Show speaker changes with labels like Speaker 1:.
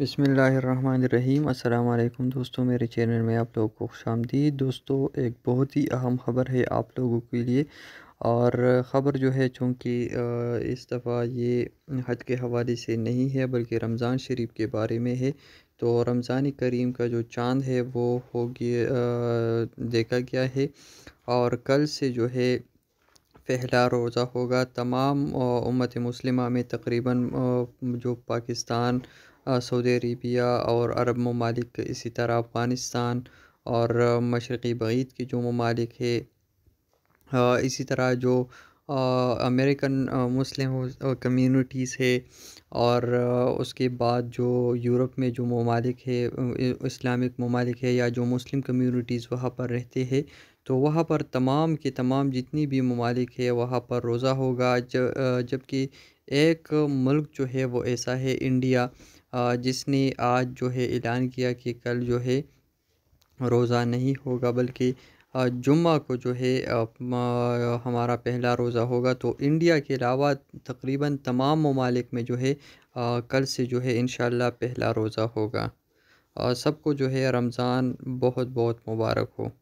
Speaker 1: बसमीम् अल्लाम दोस्तों मेरे चैनल में आप लोगों को खुश आमदीद दोस्तों एक बहुत ही अहम ख़बर है आप लोगों के लिए और ख़बर जो है चूँकि इस दफ़ा ये हज के हवाले से नहीं है बल्कि रमज़ान शरीफ के बारे में है तो रमज़ान करीम का जो चांद है वो हो गया देखा गया है और कल से जो है पहला रोज़ा होगा तमाम उम्मत मुस्लिमा में तकरीबन जो पाकिस्तान सऊदी अरबिया और अरब ममालिक इसी तरह अफ़गानिस्तान और मशरक़ी बैद के जो ममालिक है इसी तरह जो अमेरिकन मुस्लिम कम्यूनिटीज़ है और उसके बाद जो यूरोप में जो ममालिक है इस्लामिक ममालिक है या जो मुस्लिम कम्यूनिटीज़ वहाँ पर रहते हैं तो वहाँ पर तमाम के तमाम जितनी भी ममालिक है वहाँ पर रोज़ा होगा जबकि एक मुल्क जो है वो ऐसा है इंडिया जिसने आज जो है ऐलान किया कि कल जो है रोज़ा नहीं होगा बल्कि जुम्मा को जो है हमारा पहला रोज़ा होगा तो इंडिया के अलावा तकरीबन तमाम ममालिक में जो है कल से जो है इन पहला रोज़ा होगा सबको जो है रमज़ान बहुत बहुत मुबारक हो